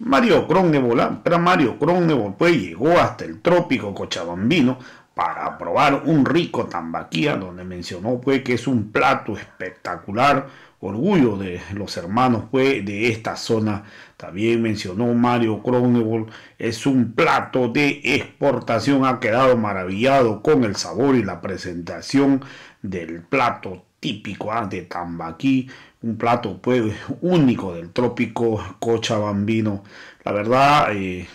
Mario era Mario Cronnebol, pues llegó hasta el trópico cochabambino para probar un rico tambaquía donde mencionó pues que es un plato espectacular, orgullo de los hermanos pues de esta zona. También mencionó Mario Cronnebol es un plato de exportación, ha quedado maravillado con el sabor y la presentación del plato típico ah, de Tambaquí, un plato pues único del trópico cochabambino. La verdad, eh,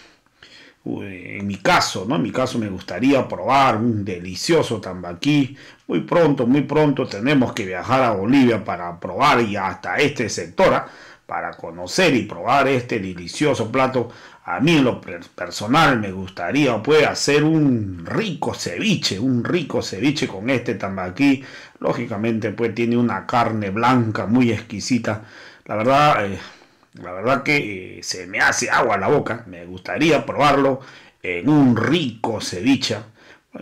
eh, en mi caso, ¿no? En mi caso me gustaría probar un delicioso tambaquí. Muy pronto, muy pronto tenemos que viajar a Bolivia para probar y hasta este sector. ¿ah? para conocer y probar este delicioso plato. A mí en lo personal me gustaría pues hacer un rico ceviche, un rico ceviche con este tambaquí. Lógicamente pues tiene una carne blanca muy exquisita. La verdad, eh, la verdad que eh, se me hace agua la boca. Me gustaría probarlo en un rico ceviche.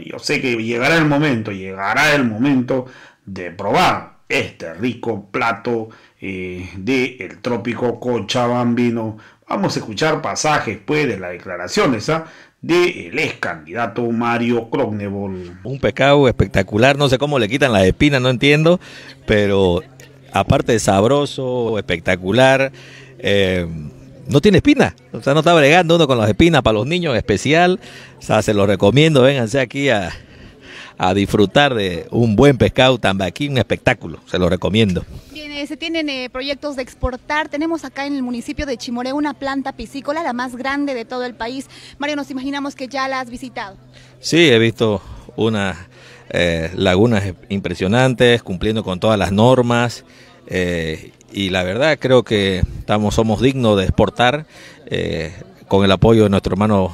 Yo sé que llegará el momento, llegará el momento de probar este rico plato eh, de del trópico cochabambino. Vamos a escuchar pasajes pues de las declaraciones esa ¿ah? del de ex candidato Mario Crognebol. Un pecado espectacular, no sé cómo le quitan las espinas, no entiendo, pero aparte de sabroso, espectacular, eh, no tiene espina, o sea, no está bregando uno con las espinas para los niños especial, o sea, se lo recomiendo, vénganse aquí a, a disfrutar de un buen pescado también aquí un espectáculo, se lo recomiendo. se tienen eh, proyectos de exportar. Tenemos acá en el municipio de Chimoré una planta piscícola, la más grande de todo el país. Mario, nos imaginamos que ya la has visitado. Sí, he visto unas eh, lagunas impresionantes, cumpliendo con todas las normas. Eh, y la verdad creo que estamos, somos dignos de exportar con el apoyo de nuestro hermano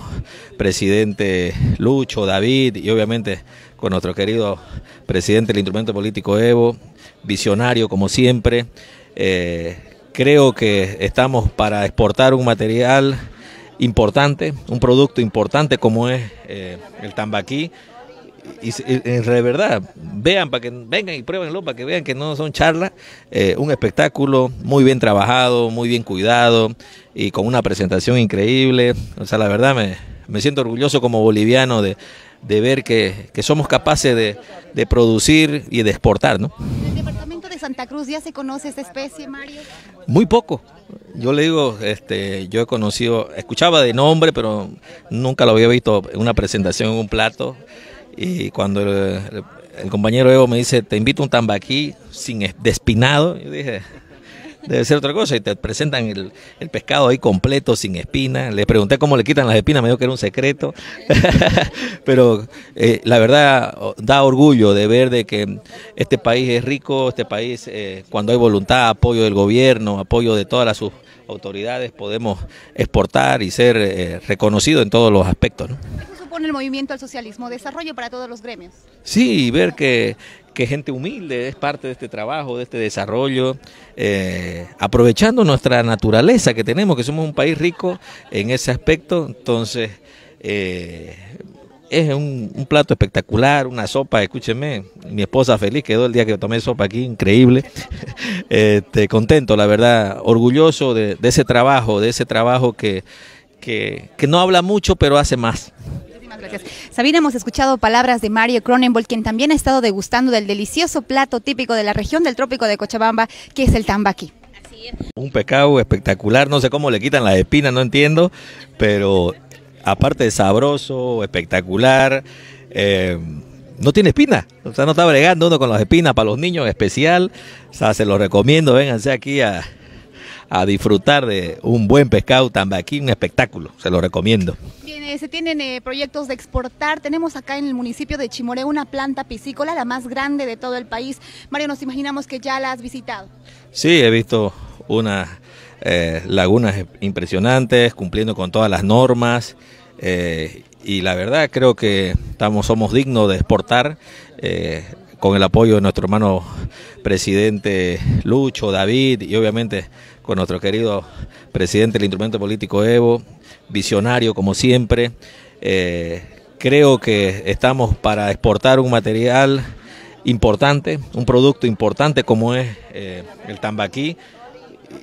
presidente Lucho, David y obviamente con nuestro querido presidente del instrumento político Evo, visionario como siempre. Eh, creo que estamos para exportar un material importante, un producto importante como es eh, el tambaquí y, de verdad, vean para que vengan y pruébenlo, para que vean que no son charlas, eh, un espectáculo muy bien trabajado, muy bien cuidado y con una presentación increíble. O sea, la verdad me, siento orgulloso como boliviano de, ver que, somos capaces de, producir y de exportar. ¿no? ¿En el departamento de Santa Cruz ya se conoce esta especie, Mario? Muy poco. Yo le digo, este, yo he conocido, escuchaba de nombre, pero nunca lo había visto en una presentación, en un plato. Y cuando el, compañero Evo me dice, te invito a un tambaquí sin despinado, yo dije, debe ser otra cosa. Y te presentan el, pescado ahí completo, sin espina. Le pregunté cómo le quitan las espinas, me dijo que era un secreto. Pero eh, la verdad da orgullo de ver de que este país es rico, este país eh, cuando hay voluntad, apoyo del gobierno, apoyo de todas las, sus autoridades, podemos exportar y ser eh, reconocidos en todos los aspectos en el movimiento al socialismo, desarrollo para todos los gremios. Sí, ver que, gente humilde es parte de este trabajo, de este desarrollo, eh, aprovechando nuestra naturaleza que tenemos, que somos un país rico en ese aspecto, entonces... Eh, es un, plato espectacular, una sopa, escúcheme, mi esposa feliz quedó el día que tomé sopa aquí, increíble. Este, contento, la verdad, orgulloso de, ese trabajo, de ese trabajo que no habla mucho, pero hace más. Gracias. Sabina, hemos escuchado palabras de Mario Cronenbold, quien también ha estado degustando del delicioso plato típico de la región del trópico de Cochabamba, que es el tambaqui. Un pescado espectacular, no sé cómo le quitan las espinas, no entiendo, pero aparte de sabroso, espectacular, eh, no tiene espina, o sea, no está bregando uno con las espinas para los niños especial, o sea, se los recomiendo, vénganse aquí a, a disfrutar de un buen pescado aquí un espectáculo, se lo recomiendo. Bien, se tienen eh, proyectos de exportar. Tenemos acá en el municipio de Chimoré una planta piscícola, la más grande de todo el país. Mario, nos imaginamos que ya la has visitado. Sí, he visto unas eh, lagunas impresionantes, cumpliendo con todas las normas. Eh, y la verdad creo que estamos, somos dignos de exportar con el apoyo de nuestro hermano presidente Lucho, David y obviamente con nuestro querido presidente del instrumento político Evo, visionario como siempre. Eh, creo que estamos para exportar un material importante, un producto importante como es eh, el tambaquí.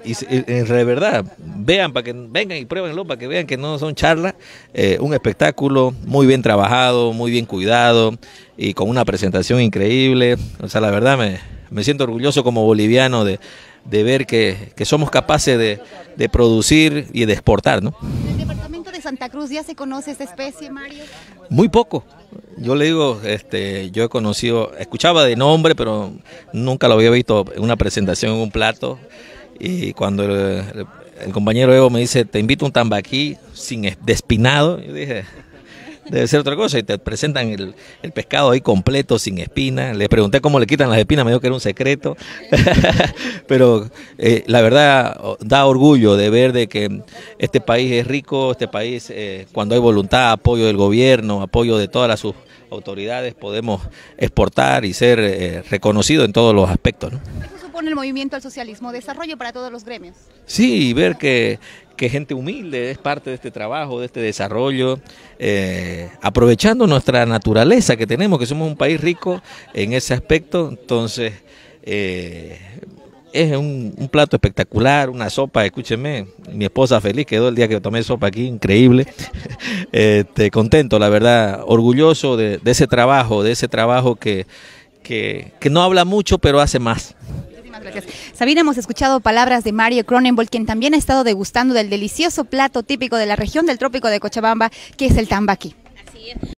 Y, de verdad, vean para que vengan y pruébenlo para que vean que no son charlas, eh, un espectáculo muy bien trabajado, muy bien cuidado y con una presentación increíble. O sea, la verdad me siento orgulloso como boliviano de, de ver que, que somos capaces de, de, producir y de exportar. ¿no? ¿En el departamento de Santa Cruz ya se conoce esta especie, Mario? Muy poco. Yo le digo, este, yo he conocido, escuchaba de nombre, pero nunca lo había visto en una presentación en un plato. Y cuando el, compañero Evo me dice, te invito a un tambaquí sin, de espinado, yo dije, debe ser otra cosa. Y te presentan el, pescado ahí completo, sin espina, Le pregunté cómo le quitan las espinas, me dijo que era un secreto. Pero eh, la verdad da orgullo de ver de que este país es rico, este país eh, cuando hay voluntad, apoyo del gobierno, apoyo de todas las sus autoridades, podemos exportar y ser eh, reconocido en todos los aspectos con el movimiento al socialismo? Desarrollo para todos los gremios. Sí, ver que, gente humilde es parte de este trabajo, de este desarrollo, eh, aprovechando nuestra naturaleza que tenemos, que somos un país rico en ese aspecto, entonces eh, es un, plato espectacular, una sopa, escúcheme, mi esposa feliz quedó el día que tomé sopa aquí, increíble, este, contento, la verdad, orgulloso de, ese trabajo, de ese trabajo que, que, que no habla mucho pero hace más. Gracias. Sabina, hemos escuchado palabras de Mario Cronenbol, quien también ha estado degustando del delicioso plato típico de la región del trópico de Cochabamba, que es el tambaqui.